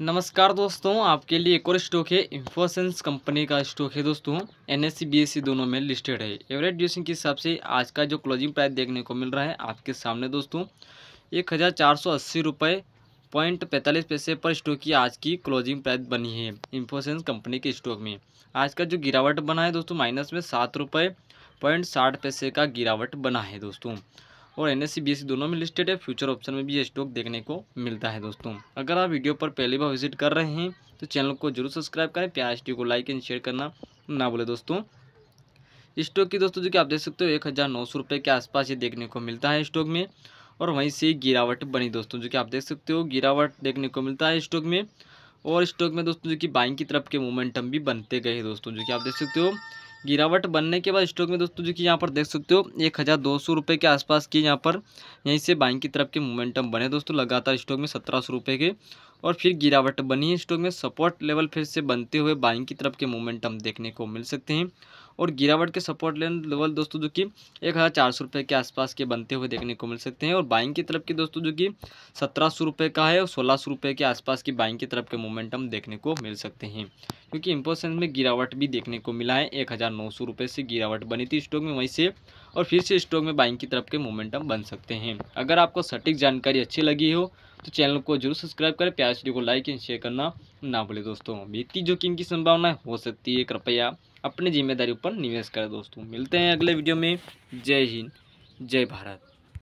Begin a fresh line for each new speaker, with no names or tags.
नमस्कार दोस्तों आपके लिए एक और स्टॉक है इन्फोसेंस कंपनी का स्टॉक है दोस्तों एन एस सी दोनों में लिस्टेड है एवरेज ड्यूसिंग के हिसाब से आज का जो क्लोजिंग प्राइस देखने को मिल रहा है आपके सामने दोस्तों एक हज़ार चार सौ अस्सी रुपये पॉइंट पैंतालीस पैसे पर स्टॉक की आज की क्लोजिंग प्राइस बनी है इन्फोसेंस कंपनी के स्टॉक में आज का जो गिरावट बना है दोस्तों माइनस में सात रुपये पॉइंट साठ पैसे का गिरावट बना है दोस्तों और एन एस दोनों में लिस्टेड है फ्यूचर ऑप्शन में भी ये स्टॉक देखने को
मिलता है दोस्तों
अगर आप वीडियो पर पहली बार विजिट कर रहे हैं तो चैनल को जरूर सब्सक्राइब करें प्याज को लाइक एंड शेयर करना ना बोले दोस्तों स्टॉक की दोस्तों जो कि आप देख सकते हो एक हज़ार नौ सौ रुपये के आसपास ये देखने को मिलता है स्टॉक में और वहीं से गिरावट बनी दोस्तों जो कि आप देख सकते हो गिरावट देखने को मिलता है स्टॉक में और स्टॉक में दोस्तों जो कि बाइंग की तरफ के मोमेंटम भी बनते गए दोस्तों जो कि आप देख सकते हो गिरावट बनने के बाद स्टॉक में दोस्तों जो कि यहाँ पर देख सकते हो एक हज़ार दो सौ रुपये के आसपास की यहाँ पर यहीं से बाइंग की तरफ के मोमेंटम बने दोस्तों लगातार स्टॉक में सत्रह सौ रुपये के और फिर गिरावट बनी है स्टॉक में सपोर्ट लेवल फिर से बनते हुए बाइंग की तरफ के मोमेंटम देखने को मिल सकते हैं और गिरावट के सपोर्ट लेन लेवल दोस्तों जो कि एक हज़ार चार सौ रुपये के आसपास के बनते हुए देखने को मिल सकते हैं और बाइंग की तरफ की दोस्तों जो कि सत्रह सौ रुपये का है और सोलह सौ रुपये के आसपास की बाइंग की तरफ के मोमेंटम देखने को मिल सकते हैं क्योंकि इम्पोसेंस में गिरावट भी देखने को मिला है एक हज़ार नौ सौ रुपये से गिरावट बनी थी स्टॉक में वहीं से और फिर से स्टॉक में बाइंग की तरफ के मोमेंटम बन सकते हैं अगर आपको सटीक जानकारी अच्छी लगी हो तो चैनल को जरूर सब्सक्राइब करें प्यार वीडियो को लाइक एंड शेयर करना ना भूलें दोस्तों वित्तीय जोखिम की संभावना हो सकती है कृपया अपनी जिम्मेदारी पर निवेश करें दोस्तों मिलते हैं अगले वीडियो में जय हिंद जय भारत